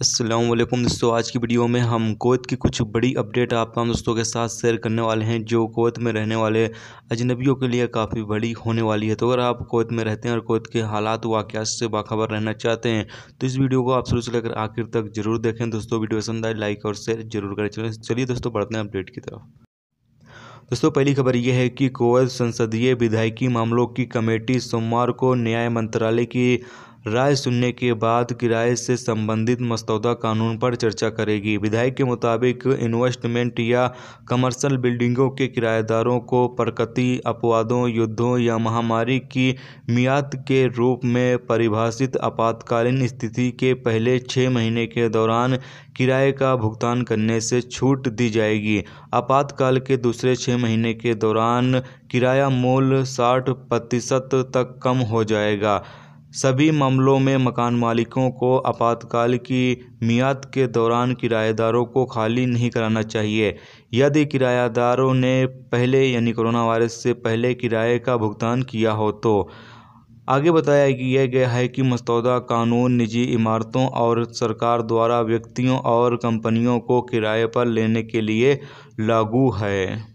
अस्सलाम वालेकुम दोस्तों आज की वीडियो में हम कोत की कुछ बड़ी अपडेट आप तमाम दोस्तों के साथ शेयर करने वाले हैं जो कोत में रहने वाले अजनबियों के लिए काफ़ी बड़ी होने वाली है तो अगर आप कोत में रहते हैं और कोत के हालात वाक्यात से बाखबर रहना चाहते हैं तो इस वीडियो को आप शुरू से लेकर आखिर तक जरूर देखें दोस्तों वीडियो पसंद आए लाइक और शेयर जरूर करें चलें चलिए दोस्तों बढ़ते हैं अपडेट की तरफ दोस्तों पहली खबर यह है कि कोवत संसदीय विधायकी मामलों की कमेटी सोमवार को न्याय मंत्रालय की राय सुनने के बाद किराए से संबंधित मसौदा कानून पर चर्चा करेगी विधायक के मुताबिक इन्वेस्टमेंट या कमर्शियल बिल्डिंगों के किराएदारों को प्रकृति अपवादों युद्धों या महामारी की मियाद के रूप में परिभाषित आपातकालीन स्थिति के पहले छः महीने के दौरान किराए का भुगतान करने से छूट दी जाएगी आपातकाल के दूसरे छः महीने के दौरान किराया मूल साठ प्रतिशत तक कम हो जाएगा सभी मामलों में मकान मालिकों को आपातकाल की मियाद के दौरान किराएदारों को खाली नहीं कराना चाहिए यदि किरायादारों ने पहले यानी कोरोना वायरस से पहले किराए का भुगतान किया हो तो आगे बताया किया गया है कि मस्तौदा कानून निजी इमारतों और सरकार द्वारा व्यक्तियों और कंपनियों को किराए पर लेने के लिए लागू है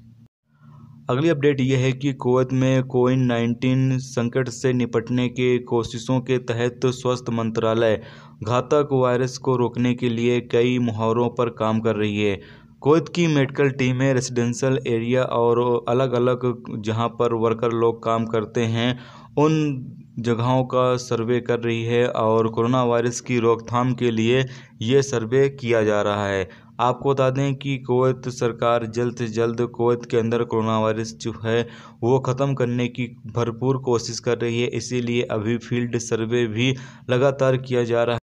अगली अपडेट यह है कि कोवत में कोविड नाइन्टीन संकट से निपटने के कोशिशों के तहत स्वास्थ्य मंत्रालय घातक वायरस को रोकने के लिए कई मुहावरों पर काम कर रही है कोवत की मेडिकल टीमें रेसिडेंशल एरिया और अलग अलग जहां पर वर्कर लोग काम करते हैं उन जगहों का सर्वे कर रही है और कोरोना वायरस की रोकथाम के लिए ये सर्वे किया जा रहा है आपको बता दें कि कोवैत सरकार जल्द से जल्द कोवैत के अंदर कोरोना वायरस जो है वो ख़त्म करने की भरपूर कोशिश कर रही है इसीलिए अभी फील्ड सर्वे भी लगातार किया जा रहा है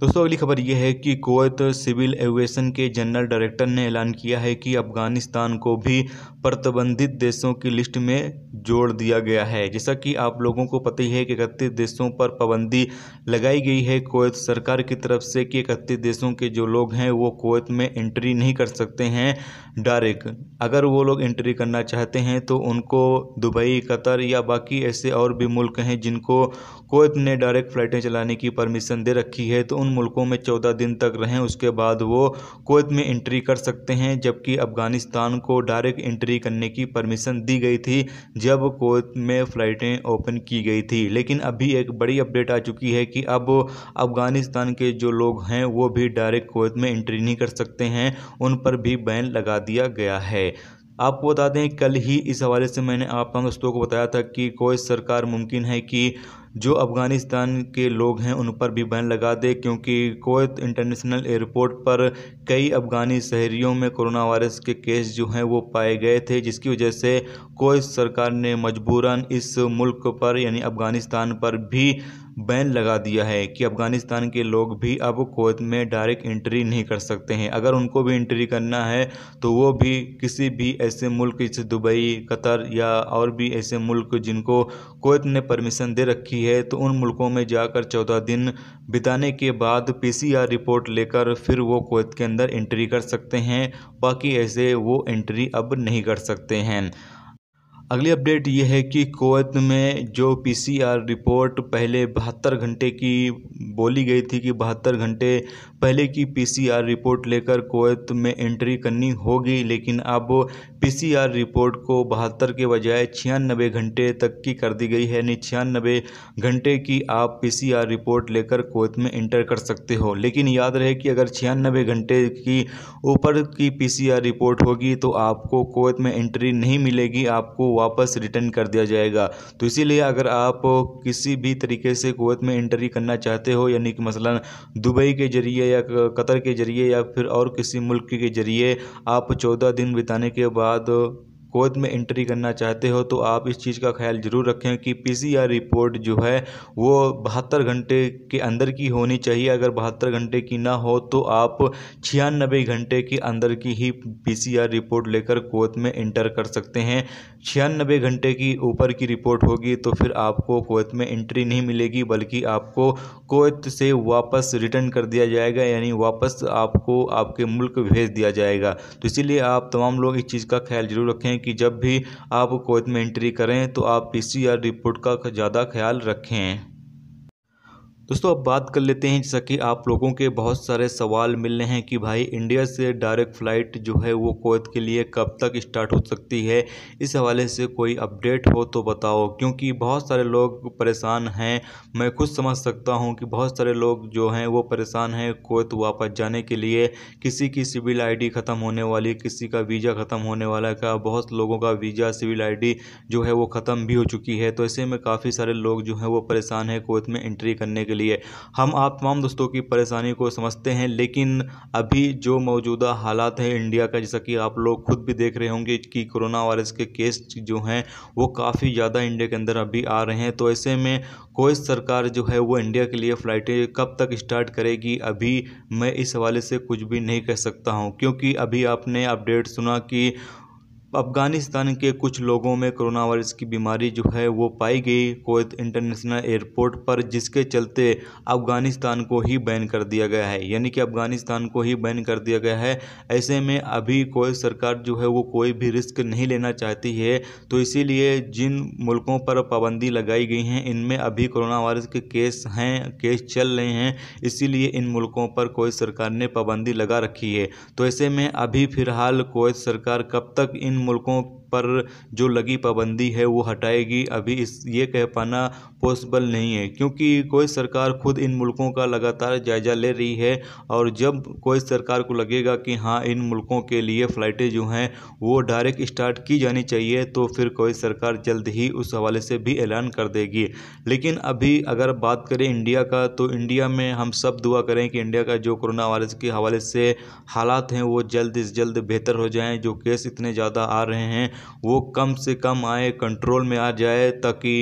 दोस्तों अगली खबर यह है कि कुवैत सिविल एविएशन के जनरल डायरेक्टर ने ऐलान किया है कि अफगानिस्तान को भी प्रतिबंधित देशों की लिस्ट में जोड़ दिया गया है जैसा कि आप लोगों को पता ही है कि इकतीस देशों पर पाबंदी लगाई गई है कुवैत सरकार की तरफ से कि इकतीस देशों के जो लोग हैं वो कुवैत में एंट्री नहीं कर सकते हैं डायरेक्ट अगर वो लोग एंट्री करना चाहते हैं तो उनको दुबई कतर या बाकी ऐसे और भी मुल्क हैं जिनको कोवैत ने डायरेक्ट फ्लाइटें चलाने की परमिशन दे रखी है तो उन मुल्कों में चौदह दिन तक रहें उसके बाद वो कोत में इंट्री कर सकते हैं जबकि अफ़गानिस्तान को डायरेक्ट इंट्री करने की परमिशन दी गई थी जब कोत में फ़्लाइटें ओपन की गई थी लेकिन अभी एक बड़ी अपडेट आ चुकी है कि अब अफ़गानिस्तान के जो लोग हैं वो भी डायरेक्ट कोत में इंट्री नहीं कर सकते हैं उन पर भी बैन लगा दिया गया है आपको बता दें कल ही इस हवाले से मैंने आप हम दोस्तों को बताया था कि कोई सरकार मुमकिन है कि जो अफ़गानिस्तान के लोग हैं उन पर भी बैन लगा दे क्योंकि कोत इंटरनेशनल एयरपोर्ट पर कई अफ़गानी शहरीों में कोरोना वायरस के केस जो हैं वो पाए गए थे जिसकी वजह से कोत सरकार ने मजबूरन इस मुल्क पर यानी अफ़गानिस्तान पर भी बैन लगा दिया है कि अफ़गानिस्तान के लोग भी अब कोत में डायरेक्ट इंट्री नहीं कर सकते हैं अगर उनको भी एंट्री करना है तो वो भी किसी भी ऐसे मुल्क जैसे दुबई कतर या और भी ऐसे मुल्क जिनको कोत ने परमिशन दे रखी है तो उन मुल्कों में जाकर चौदह दिन बिताने के बाद पी रिपोर्ट लेकर फिर वो कोत के अंदर एंट्री कर सकते हैं बाकी ऐसे वो एंट्री अब नहीं कर सकते हैं अगली अपडेट ये है कि कुवैत में जो पीसीआर रिपोर्ट पहले बहत्तर घंटे की बोली गई थी कि बहत्तर घंटे पहले की पीसीआर रिपोर्ट लेकर कुवैत में एंट्री करनी होगी लेकिन अब पीसीआर रिपोर्ट को बहत्तर के बजाय छियानबे घंटे तक की कर दी गई है यानी छियानबे घंटे की आप पीसीआर रिपोर्ट लेकर कुवैत में एंटर कर सकते हो लेकिन याद रहे कि अगर छियानबे घंटे की ऊपर की पी रिपोर्ट होगी तो आपको कुवैत में एंट्री नहीं मिलेगी आपको वापस रिटर्न कर दिया जाएगा तो इसीलिए अगर आप किसी भी तरीके से कुवैत में एंट्री करना चाहते हो यानी कि मसला दुबई के ज़रिए या कतर के ज़रिए या फिर और किसी मुल्क के ज़रिए आप चौदह दिन बिताने के बाद गोद में एंट्री करना चाहते हो तो आप इस चीज़ का ख्याल ज़रूर रखें कि पीसीआर रिपोर्ट जो है वो बहत्तर घंटे के अंदर की होनी चाहिए अगर बहत्तर घंटे की ना हो तो आप छियानबे घंटे के अंदर की ही पीसीआर रिपोर्ट लेकर कोत में इंटर कर सकते हैं छियानबे घंटे की ऊपर की रिपोर्ट होगी तो फिर आपको कोत में एंट्री नहीं मिलेगी बल्कि आपको कोत से वापस रिटर्न कर दिया जाएगा यानी वापस आपको आपके मुल्क भेज दिया जाएगा तो इसीलिए आप तमाम लोग इस चीज़ का ख्याल ज़रूर रखें कि जब भी आप कोर्ट में एंट्री करें तो आप पी सी आर रिपोर्ट का ज़्यादा ख्याल रखें दोस्तों अब बात कर लेते हैं जैसा कि आप लोगों के बहुत सारे सवाल मिल रहे हैं कि भाई इंडिया से डायरेक्ट फ़्लाइट जो है वो कोत के लिए कब तक स्टार्ट हो सकती है इस हवाले से कोई अपडेट हो तो बताओ क्योंकि बहुत सारे लोग परेशान हैं मैं खुद समझ सकता हूं कि बहुत सारे लोग जो हैं वो परेशान हैं कोत वापस जाने के लिए किसी की सिविल आई ख़त्म होने वाली किसी का वीज़ा ख़त्म होने वाला का बहुत लोगों का वीज़ा सिविल आई जो है वो ख़त्म भी हो चुकी है तो ऐसे में काफ़ी सारे लोग जो हैं वो परेशान हैं कोत में एंट्री करने के लिए हम आप तमाम दोस्तों की परेशानी को समझते हैं लेकिन अभी जो मौजूदा हालात है इंडिया का जैसा कि आप लोग खुद भी देख रहे होंगे कि कोरोना वायरस के केस जो हैं वो काफ़ी ज़्यादा इंडिया के अंदर अभी आ रहे हैं तो ऐसे में कोई सरकार जो है वो इंडिया के लिए फ़्लाइटें कब तक स्टार्ट करेगी अभी मैं इस हवाले से कुछ भी नहीं कह सकता हूँ क्योंकि अभी आपने अपडेट सुना कि अफ़गानिस्तान के कुछ लोगों में कोरोना वायरस की बीमारी जो है वो पाई गई कोत इंटरनेशनल एयरपोर्ट पर जिसके चलते अफ़गानिस्तान को ही बैन कर दिया गया है यानी कि अफ़गानिस्तान को ही बैन कर दिया गया है ऐसे में अभी कोयत सरकार जो है वो कोई भी रिस्क नहीं लेना चाहती है तो इसीलिए जिन मुल्कों पर पाबंदी लगाई गई हैं इनमें अभी कोरोना वायरस के केस हैं केस चल रहे हैं इसीलिए इन मुल्कों पर कोयत सरकार ने पाबंदी लगा रखी है तो ऐसे में अभी फ़िलहाल कोत सरकार कब तक इन मुल्कों पर जो लगी पाबंदी है वो हटाएगी अभी इस ये कह पाना पॉसिबल नहीं है क्योंकि कोई सरकार खुद इन मुल्कों का लगातार जायज़ा ले रही है और जब कोई सरकार को लगेगा कि हाँ इन मुल्कों के लिए फ़्लाइटें जो हैं वो डायरेक्ट स्टार्ट की जानी चाहिए तो फिर कोई सरकार जल्द ही उस हवाले से भी ऐलान कर देगी लेकिन अभी अगर बात करें इंडिया का तो इंडिया में हम सब दुआ करें कि इंडिया का जो कोरोना वायरस के हवाले से हालात हैं वो जल्द से जल्द बेहतर हो जाएँ जो केस इतने ज़्यादा आ रहे हैं वो कम से कम आए कंट्रोल में आ जाए ताकि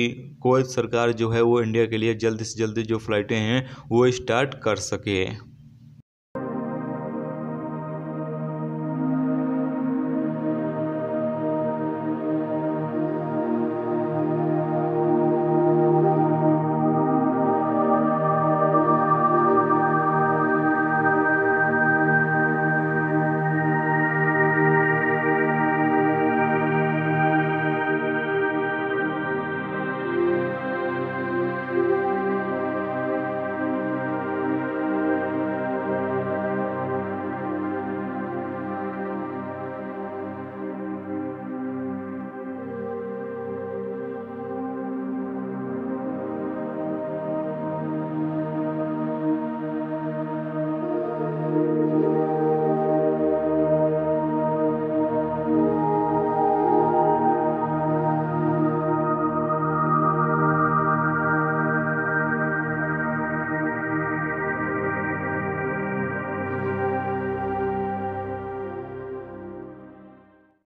कोई सरकार जो है वो इंडिया के लिए जल्द से जल्द जो फ्लाइटें हैं वो स्टार्ट कर सके